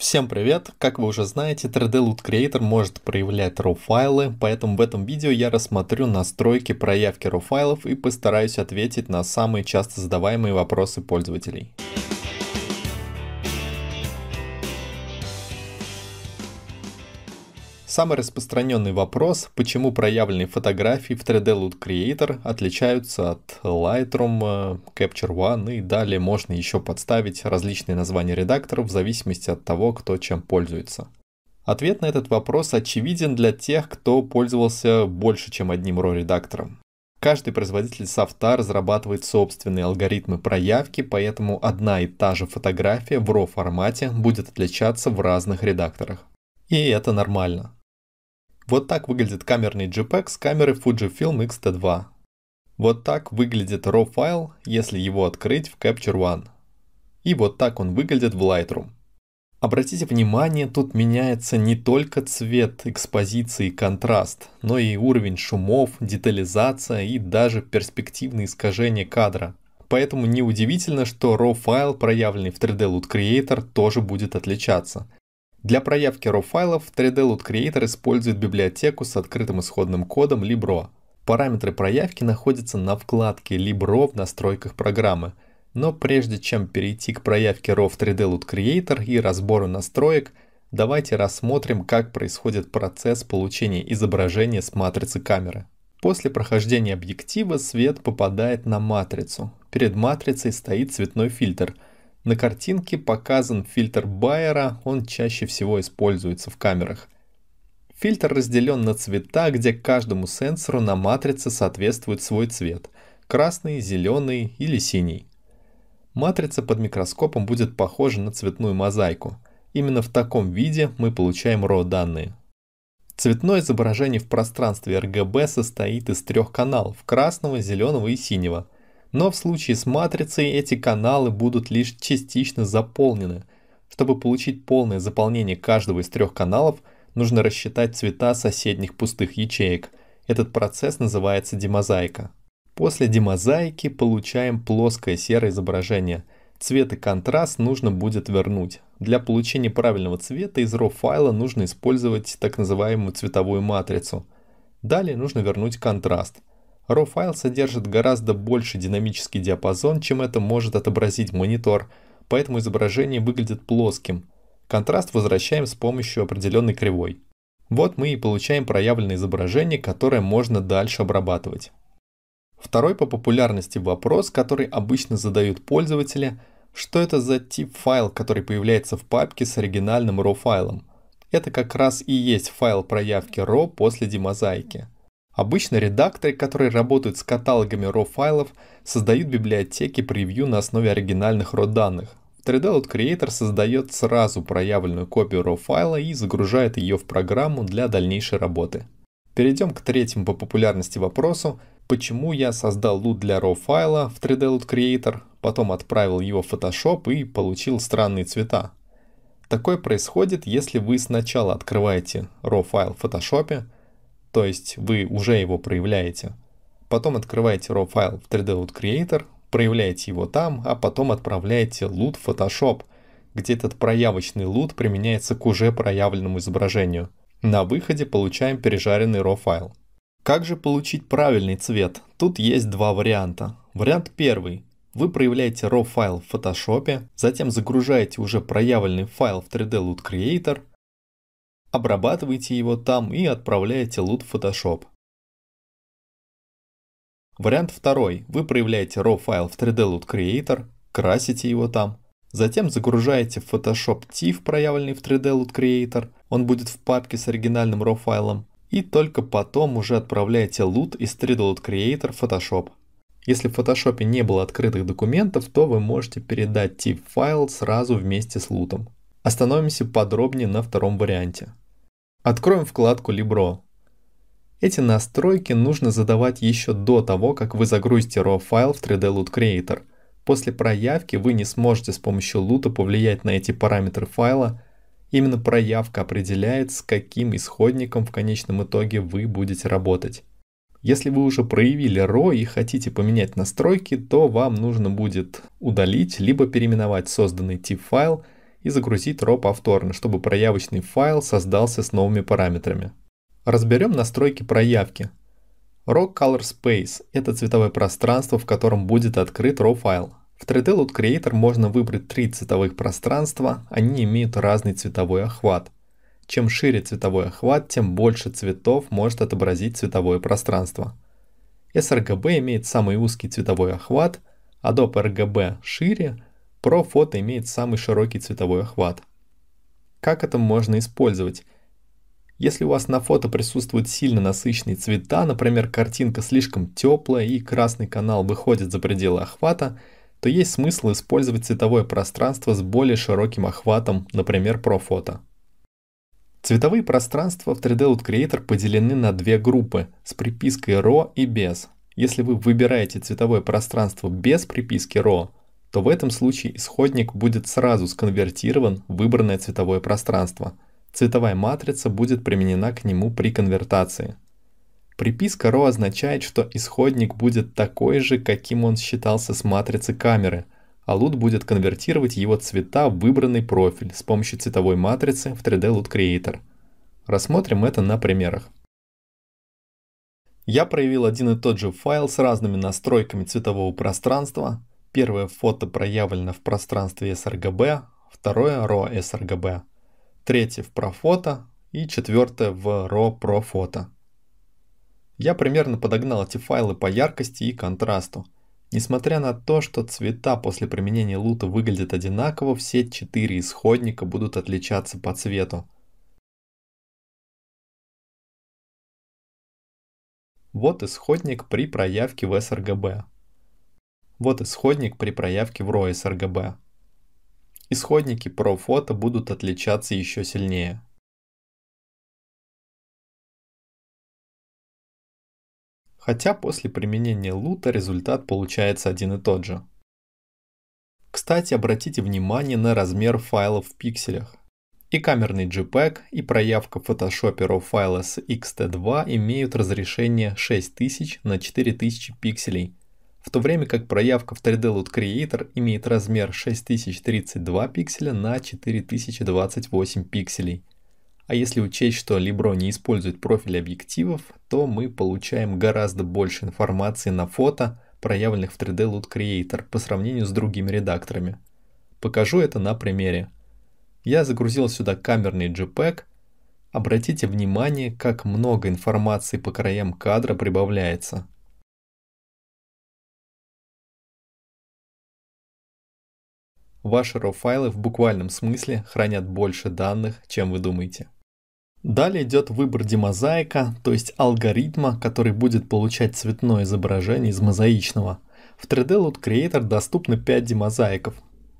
Всем привет! Как вы уже знаете, 3D Loot Creator может проявлять RAW файлы, поэтому в этом видео я рассмотрю настройки проявки RAW файлов и постараюсь ответить на самые часто задаваемые вопросы пользователей. Самый распространенный вопрос, почему проявленные фотографии в 3D Loot Creator отличаются от Lightroom, э, Capture One и далее можно еще подставить различные названия редакторов в зависимости от того, кто чем пользуется. Ответ на этот вопрос очевиден для тех, кто пользовался больше, чем одним RAW-редактором. Каждый производитель софта разрабатывает собственные алгоритмы проявки, поэтому одна и та же фотография в RAW формате будет отличаться в разных редакторах. И это нормально. Вот так выглядит камерный JPEG с камеры Fujifilm X-T2. Вот так выглядит RAW файл, если его открыть в Capture One. И вот так он выглядит в Lightroom. Обратите внимание, тут меняется не только цвет экспозиции и контраст, но и уровень шумов, детализация и даже перспективные искажения кадра. Поэтому неудивительно, что RAW файл, проявленный в 3D Loot Creator, тоже будет отличаться. Для проявки RAW файлов 3D Loot Creator использует библиотеку с открытым исходным кодом Libro. Параметры проявки находятся на вкладке Libro в настройках программы. Но прежде чем перейти к проявке RAW в 3D Loot Creator и разбору настроек, давайте рассмотрим, как происходит процесс получения изображения с матрицы камеры. После прохождения объектива свет попадает на матрицу. Перед матрицей стоит цветной фильтр – на картинке показан фильтр Байера, он чаще всего используется в камерах. Фильтр разделен на цвета, где каждому сенсору на матрице соответствует свой цвет – красный, зеленый или синий. Матрица под микроскопом будет похожа на цветную мозаику. Именно в таком виде мы получаем RAW данные. Цветное изображение в пространстве RGB состоит из трех каналов – красного, зеленого и синего – но в случае с матрицей эти каналы будут лишь частично заполнены. Чтобы получить полное заполнение каждого из трех каналов, нужно рассчитать цвета соседних пустых ячеек. Этот процесс называется демозаика. После демозаики получаем плоское серое изображение. Цвет и контраст нужно будет вернуть. Для получения правильного цвета из RAW файла нужно использовать так называемую цветовую матрицу. Далее нужно вернуть контраст – RAW файл содержит гораздо больше динамический диапазон, чем это может отобразить монитор, поэтому изображение выглядит плоским. Контраст возвращаем с помощью определенной кривой. Вот мы и получаем проявленное изображение, которое можно дальше обрабатывать. Второй по популярности вопрос, который обычно задают пользователи, что это за тип файл, который появляется в папке с оригинальным RAW файлом. Это как раз и есть файл проявки RAW после демозаики. Обычно редакторы, которые работают с каталогами RAW файлов, создают библиотеки превью на основе оригинальных RAW данных. В 3D Load Creator создает сразу проявленную копию RAW файла и загружает ее в программу для дальнейшей работы. Перейдем к третьему по популярности вопросу, почему я создал лут для RAW файла в 3D Load Creator, потом отправил его в Photoshop и получил странные цвета. Такое происходит, если вы сначала открываете RAW файл в Photoshop, то есть вы уже его проявляете. Потом открываете RAW файл в 3D Loot Creator, проявляете его там, а потом отправляете лут в Photoshop, где этот проявочный лут применяется к уже проявленному изображению. На выходе получаем пережаренный RAW файл. Как же получить правильный цвет? Тут есть два варианта. Вариант первый. Вы проявляете RAW файл в Photoshop, затем загружаете уже проявленный файл в 3D Loot Creator, обрабатывайте его там и отправляете лут в Photoshop. Вариант второй. Вы проявляете RAW файл в 3D Loot Creator, красите его там, затем загружаете в Photoshop TIFF, проявленный в 3D Loot Creator, он будет в папке с оригинальным RAW файлом, и только потом уже отправляете лут из 3D Loot Creator в Photoshop. Если в Photoshop не было открытых документов, то вы можете передать TIFF файл сразу вместе с лутом. Остановимся подробнее на втором варианте. Откроем вкладку Libro. Эти настройки нужно задавать еще до того, как вы загрузите RAW файл в 3D Loot Creator. После проявки вы не сможете с помощью лута повлиять на эти параметры файла. Именно проявка определяет, с каким исходником в конечном итоге вы будете работать. Если вы уже проявили RAW и хотите поменять настройки, то вам нужно будет удалить либо переименовать созданный тип файл – и загрузить RAW повторно, чтобы проявочный файл создался с новыми параметрами. Разберем настройки проявки. RAW Color Space – это цветовое пространство, в котором будет открыт RAW файл. В 3D Loot Creator можно выбрать три цветовых пространства, они имеют разный цветовой охват. Чем шире цветовой охват, тем больше цветов может отобразить цветовое пространство. sRGB имеет самый узкий цветовой охват, Adobe RGB шире, Pro фото имеет самый широкий цветовой охват. Как это можно использовать? Если у вас на фото присутствуют сильно насыщенные цвета, например, картинка слишком теплая и красный канал выходит за пределы охвата, то есть смысл использовать цветовое пространство с более широким охватом, например, Pro фото. Цветовые пространства в 3D Out Creator поделены на две группы с припиской RAW и без. Если вы выбираете цветовое пространство без приписки RAW, то в этом случае исходник будет сразу сконвертирован в выбранное цветовое пространство. Цветовая матрица будет применена к нему при конвертации. Приписка RO означает, что исходник будет такой же, каким он считался с матрицы камеры, а LUT будет конвертировать его цвета в выбранный профиль с помощью цветовой матрицы в 3D LUT Creator. Рассмотрим это на примерах. Я проявил один и тот же файл с разными настройками цветового пространства, Первое фото проявлено в пространстве sRGB, второе RAW sRGB, третье в профото и четвертое в RAW профото. Я примерно подогнал эти файлы по яркости и контрасту. Несмотря на то, что цвета после применения лута выглядят одинаково, все четыре исходника будут отличаться по цвету. Вот исходник при проявке в sRGB. Вот исходник при проявке в ROI с RGB. Исходники про фото будут отличаться еще сильнее. Хотя после применения лута результат получается один и тот же. Кстати, обратите внимание на размер файлов в пикселях. И камерный JPEG, и проявка в Photoshop RAW файла с XT2 имеют разрешение 6000 на 4000 пикселей в то время как проявка в 3D Loot Creator имеет размер 6032 пикселя на 4028 пикселей. А если учесть, что Libro не использует профили объективов, то мы получаем гораздо больше информации на фото, проявленных в 3D Loot Creator по сравнению с другими редакторами. Покажу это на примере. Я загрузил сюда камерный JPEG. Обратите внимание, как много информации по краям кадра прибавляется. Ваши RAW-файлы в буквальном смысле хранят больше данных, чем вы думаете. Далее идет выбор демозаика, то есть алгоритма, который будет получать цветное изображение из мозаичного. В 3D Loot Creator доступны 5 демозаиков.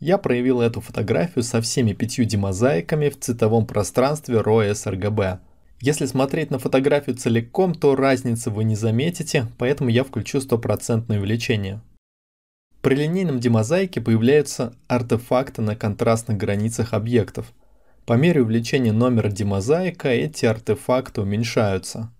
Я проявил эту фотографию со всеми пятью демозаиками в цветовом пространстве RAW sRGB. Если смотреть на фотографию целиком, то разницы вы не заметите, поэтому я включу стопроцентное увеличение. При линейном демозаике появляются артефакты на контрастных границах объектов. По мере увеличения номера демозаика эти артефакты уменьшаются.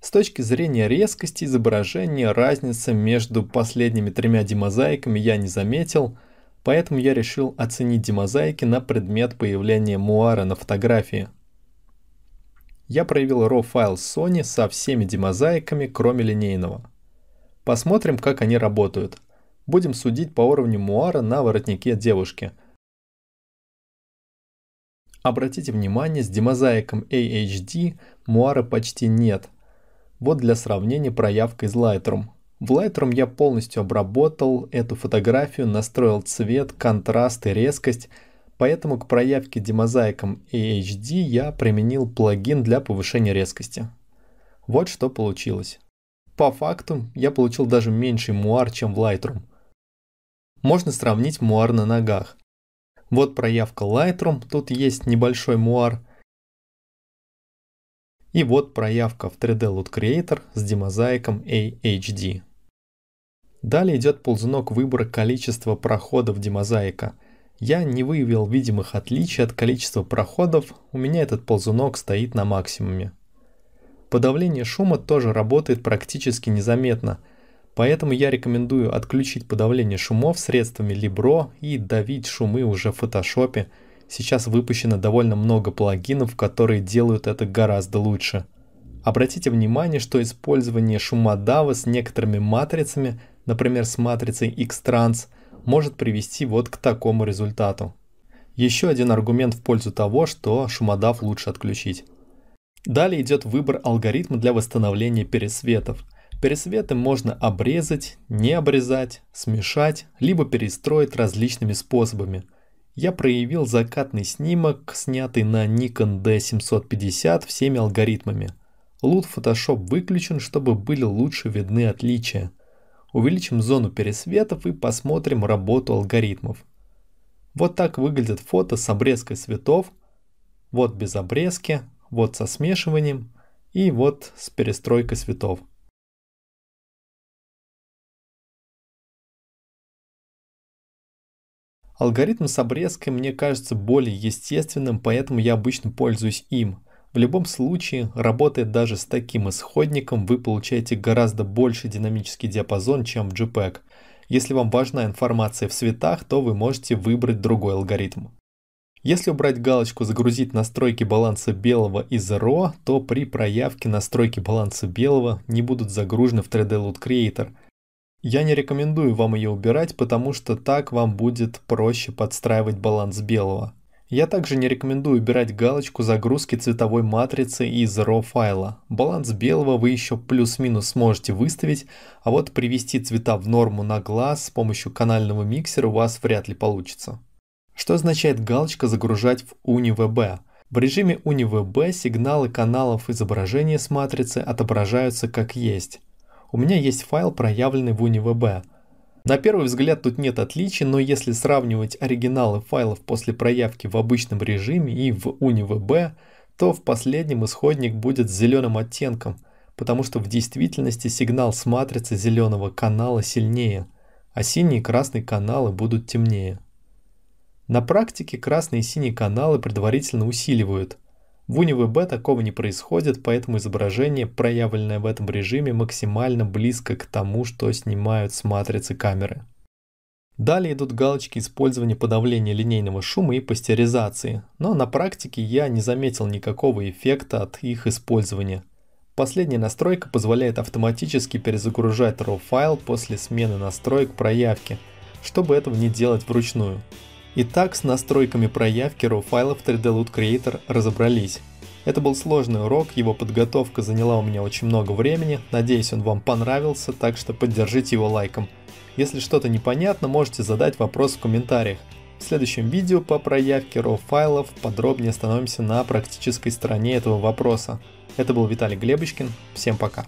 С точки зрения резкости изображения разница между последними тремя демозаиками я не заметил, поэтому я решил оценить демозаики на предмет появления муара на фотографии. Я проявил RAW файл Sony со всеми демозаиками, кроме линейного. Посмотрим, как они работают – Будем судить по уровню муара на воротнике девушки. Обратите внимание, с демозаиком AHD муара почти нет. Вот для сравнения проявка из Lightroom. В Lightroom я полностью обработал эту фотографию, настроил цвет, контраст и резкость, поэтому к проявке демозаиком AHD я применил плагин для повышения резкости. Вот что получилось. По факту я получил даже меньший муар, чем в Lightroom – можно сравнить муар на ногах. Вот проявка Lightroom, тут есть небольшой муар. И вот проявка в 3D Loot Creator с демозаиком AHD. Далее идет ползунок выбора количества проходов демозаика. Я не выявил видимых отличий от количества проходов, у меня этот ползунок стоит на максимуме. Подавление шума тоже работает практически незаметно – Поэтому я рекомендую отключить подавление шумов средствами Libro и давить шумы уже в Photoshop. Сейчас выпущено довольно много плагинов, которые делают это гораздо лучше. Обратите внимание, что использование шумодава с некоторыми матрицами, например с матрицей X-Trans, может привести вот к такому результату. Еще один аргумент в пользу того, что шумодав лучше отключить. Далее идет выбор алгоритма для восстановления пересветов. Пересветы можно обрезать, не обрезать, смешать, либо перестроить различными способами. Я проявил закатный снимок, снятый на Nikon D750 всеми алгоритмами. Лут Photoshop выключен, чтобы были лучше видны отличия. Увеличим зону пересветов и посмотрим работу алгоритмов. Вот так выглядят фото с обрезкой цветов, вот без обрезки, вот со смешиванием и вот с перестройкой цветов. Алгоритм с обрезкой мне кажется более естественным, поэтому я обычно пользуюсь им. В любом случае, работая даже с таким исходником, вы получаете гораздо больше динамический диапазон, чем в JPEG. Если вам важна информация в цветах, то вы можете выбрать другой алгоритм. Если убрать галочку «Загрузить настройки баланса белого из RAW», то при проявке настройки баланса белого не будут загружены в 3D Loot Creator – я не рекомендую вам ее убирать, потому что так вам будет проще подстраивать баланс белого. Я также не рекомендую убирать галочку загрузки цветовой матрицы из RAW файла. Баланс белого вы еще плюс-минус сможете выставить, а вот привести цвета в норму на глаз с помощью канального миксера у вас вряд ли получится. Что означает галочка загружать в UniVB? В режиме UniVB сигналы каналов изображения с матрицы отображаются как есть. У меня есть файл, проявленный в UniVB. На первый взгляд тут нет отличий, но если сравнивать оригиналы файлов после проявки в обычном режиме и в UniVB, то в последнем исходник будет с зеленым оттенком, потому что в действительности сигнал с матрицы зеленого канала сильнее, а синий и красный каналы будут темнее. На практике красные и синие каналы предварительно усиливают – в UniVB такого не происходит, поэтому изображение, проявленное в этом режиме, максимально близко к тому, что снимают с матрицы камеры. Далее идут галочки использования подавления линейного шума и пастеризации, но на практике я не заметил никакого эффекта от их использования. Последняя настройка позволяет автоматически перезагружать RAW файл после смены настроек проявки, чтобы этого не делать вручную. Итак, с настройками проявки RAW файлов 3D Loot Creator разобрались. Это был сложный урок, его подготовка заняла у меня очень много времени, надеюсь он вам понравился, так что поддержите его лайком. Если что-то непонятно, можете задать вопрос в комментариях. В следующем видео по проявке RAW файлов подробнее остановимся на практической стороне этого вопроса. Это был Виталий Глебочкин, всем пока.